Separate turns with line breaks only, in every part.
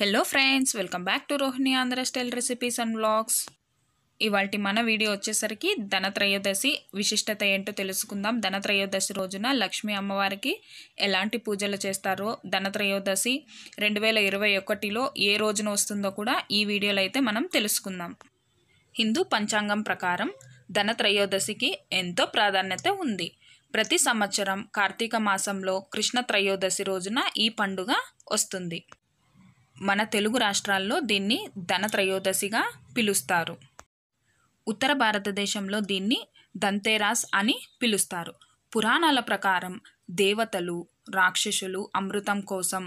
Hello friends welcome back to Rohini Andhra style recipes and blogs ఇవాళ మన video వచ్చేసరికి ధనత్రయోదశి విశిష్టత ఏంటో తెలుసుకుందాం ధనత్రయోదశి రోజున లక్ష్మీ అమ్మవారికి ఎలాంటి పూజలు చేస్తారో ధనత్రయోదశి రెండు వేల ఇరవై ఒకటిలో ఏ రోజున వస్తుందో కూడా ఈ వీడియోలో అయితే మనం తెలుసుకుందాం హిందూ పంచాంగం ప్రకారం ధనత్రయోదశికి ఎంతో ప్రాధాన్యత ఉంది ప్రతి సంవత్సరం కార్తీక మాసంలో కృష్ణ త్రయోదశి రోజున ఈ పండుగ వస్తుంది మన తెలుగు రాష్ట్రాల్లో దీన్ని ధనత్రయోదశిగా పిలుస్తారు ఉత్తర భారతదేశంలో దీన్ని దంతేరాస్ అని పిలుస్తారు పురాణాల ప్రకారం దేవతలు రాక్షసులు అమృతం కోసం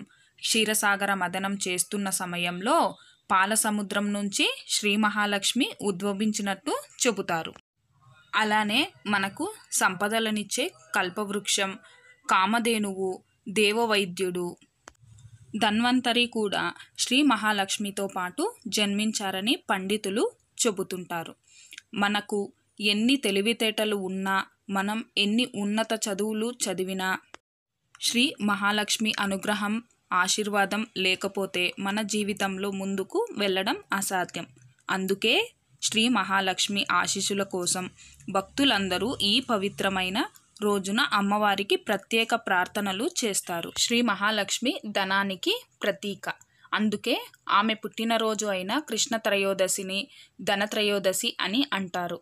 క్షీరసాగర మదనం చేస్తున్న సమయంలో పాల సముద్రం నుంచి శ్రీ మహాలక్ష్మి ఉద్భవించినట్టు చెబుతారు అలానే మనకు సంపదలనిచ్చే కల్పవృక్షం కామధేనువు దేవవైద్యుడు ధన్వంతరి కూడా శ్రీ మహాలక్ష్మితో పాటు జన్మించారని పండితులు చెబుతుంటారు మనకు ఎన్ని తెలివితేటలు ఉన్నా మనం ఎన్ని ఉన్నత చదువులు చదివినా శ్రీ మహాలక్ష్మి అనుగ్రహం ఆశీర్వాదం లేకపోతే మన జీవితంలో ముందుకు వెళ్ళడం అసాధ్యం అందుకే శ్రీ మహాలక్ష్మి ఆశీస్సుల కోసం భక్తులందరూ ఈ పవిత్రమైన రోజున అమ్మవారికి ప్రత్యేక ప్రార్థనలు చేస్తారు శ్రీ మహాలక్ష్మి ధనానికి ప్రతీక అందుకే ఆమె పుట్టినరోజు అయిన కృష్ణ త్రయోదశిని ధనత్రయోదశి అని అంటారు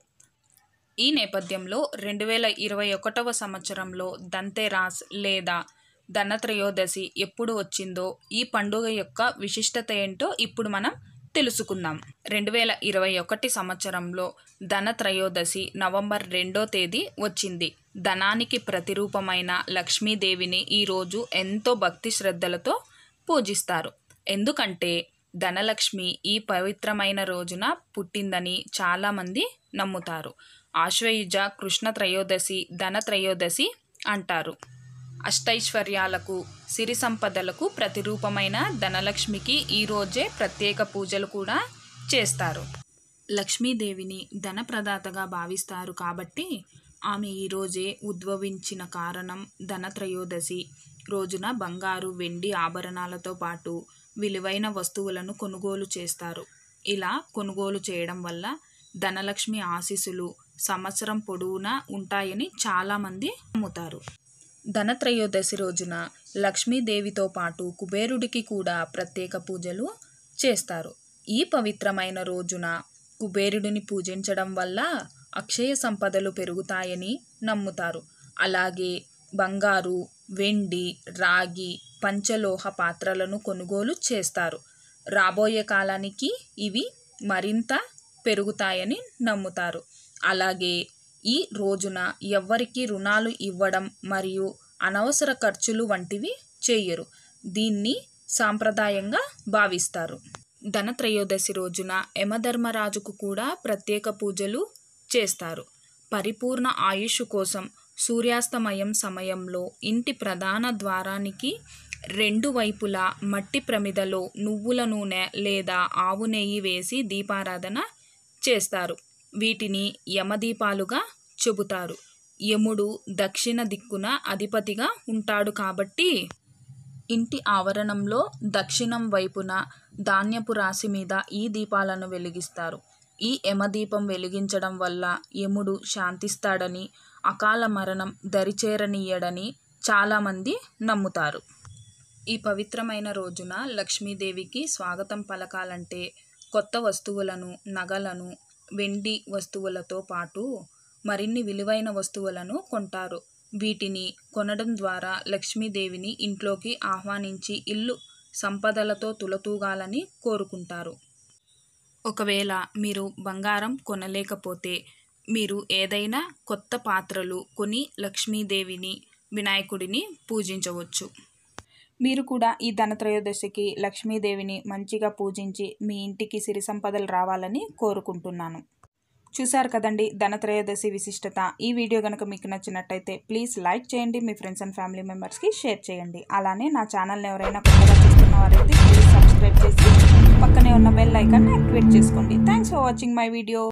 ఈ నేపథ్యంలో రెండు వేల ఇరవై ఒకటవ సంవత్సరంలో దంతెరాస్ లేదా ధనత్రయోదశి ఎప్పుడు వచ్చిందో ఈ పండుగ యొక్క విశిష్టత ఏంటో ఇప్పుడు మనం తెలుసుకుందాం రెండు వేల ఇరవై ఒకటి సంవత్సరంలో ధనత్రయోదశి నవంబర్ రెండో తేదీ వచ్చింది ధనానికి ప్రతిరూపమైన లక్ష్మీదేవిని ఈరోజు ఎంతో భక్తి శ్రద్ధలతో పూజిస్తారు ఎందుకంటే ధనలక్ష్మి ఈ పవిత్రమైన రోజున పుట్టిందని చాలామంది నమ్ముతారు ఆశ్వయుజ కృష్ణ త్రయోదశి ధన త్రయోదశి అంటారు అష్టైశ్వర్యాలకు సిరి సంపదలకు ప్రతిరూపమైన ధనలక్ష్మికి ఈరోజే ప్రత్యేక పూజలు కూడా చేస్తారు లక్ష్మీదేవిని ధనప్రదాతగా భావిస్తారు కాబట్టి ఆమె ఈరోజే ఉద్భవించిన కారణం ధనత్రయోదశి రోజున బంగారు వెండి ఆభరణాలతో పాటు విలువైన వస్తువులను కొనుగోలు చేస్తారు ఇలా కొనుగోలు చేయడం వల్ల ధనలక్ష్మి ఆశీస్సులు సంవత్సరం పొడవునా ఉంటాయని చాలామంది నమ్ముతారు ధనత్రయోదశి రోజున లక్ష్మీదేవితో పాటు కుబేరుడికి కూడా ప్రత్యేక పూజలు చేస్తారు ఈ పవిత్రమైన రోజున కుబేరుడిని పూజించడం వల్ల అక్షయ సంపదలు పెరుగుతాయని నమ్ముతారు అలాగే బంగారు వెండి రాగి పంచలోహ పాత్రలను కొనుగోలు చేస్తారు రాబోయే కాలానికి ఇవి మరింత పెరుగుతాయని నమ్ముతారు అలాగే ఈ రోజున ఎవ్వరికి రుణాలు ఇవ్వడం మరియు అనవసర ఖర్చులు వంటివి చేయరు దీన్ని సాంప్రదాయంగా భావిస్తారు ధనత్రయోదశి రోజున యమధర్మరాజుకు కూడా ప్రత్యేక పూజలు చేస్తారు పరిపూర్ణ ఆయుష్ కోసం సూర్యాస్తమయం సమయంలో ఇంటి ప్రధాన ద్వారానికి రెండు వైపులా మట్టి ప్రమిదలో నువ్వుల నూనె లేదా ఆవు నెయ్యి వేసి దీపారాధన చేస్తారు వీటిని యమదీపాలుగా చెబుతారు యముడు దక్షిణ దిక్కున అధిపతిగా ఉంటాడు కాబట్టి ఇంటి ఆవరణంలో దక్షిణం వైపున ధాన్యపు రాశి మీద ఈ దీపాలను వెలిగిస్తారు ఈ యమదీపం వెలిగించడం వల్ల యముడు శాంతిస్తాడని, అకాల మరణం దరిచేరనీయడని చాలామంది నమ్ముతారు. ఈ పవిత్రమైన రోజున లక్ష్మీదేవికి స్వాగతం పలకాలంటే కొత్త వస్తువులను, నగలను, వెండి వస్తువులతో పాటు మరిన్ని విలువైన వస్తువులను కొంటారు. వీటిని కొనడం ద్వారా లక్ష్మీదేవిని ఇంట్లోకి ఆహ్వానించి ఇల్లు సంపదలతో తులతూగాలని కోరుకుంటారు. ఒకవేళ మీరు బంగారం కొనలేకపోతే మీరు ఏదైనా కొత్త పాత్రలు కొని లక్ష్మీదేవిని వినాయకుడిని పూజించవచ్చు మీరు కూడా ఈ ధనత్రయోదశికి లక్ష్మీదేవిని మంచిగా పూజించి మీ ఇంటికి సిరి సంపదలు రావాలని కోరుకుంటున్నాను చూశారు కదండి ధనత్రయోదశి విశిష్టత ఈ వీడియో కనుక మీకు నచ్చినట్టయితే ప్లీజ్ లైక్ చేయండి మీ ఫ్రెండ్స్ అండ్ ఫ్యామిలీ మెంబర్స్కి షేర్ చేయండి అలానే నా ఛానల్ని ఎవరైనా కొత్తగా చూస్తున్న వారైతే ప్లీజ్ సబ్స్క్రైబ్ చేసి పక్కనే ఉన్న బెల్ ఐకాన్ యాక్టివేట్ చేసుకోండి thanks for watching my video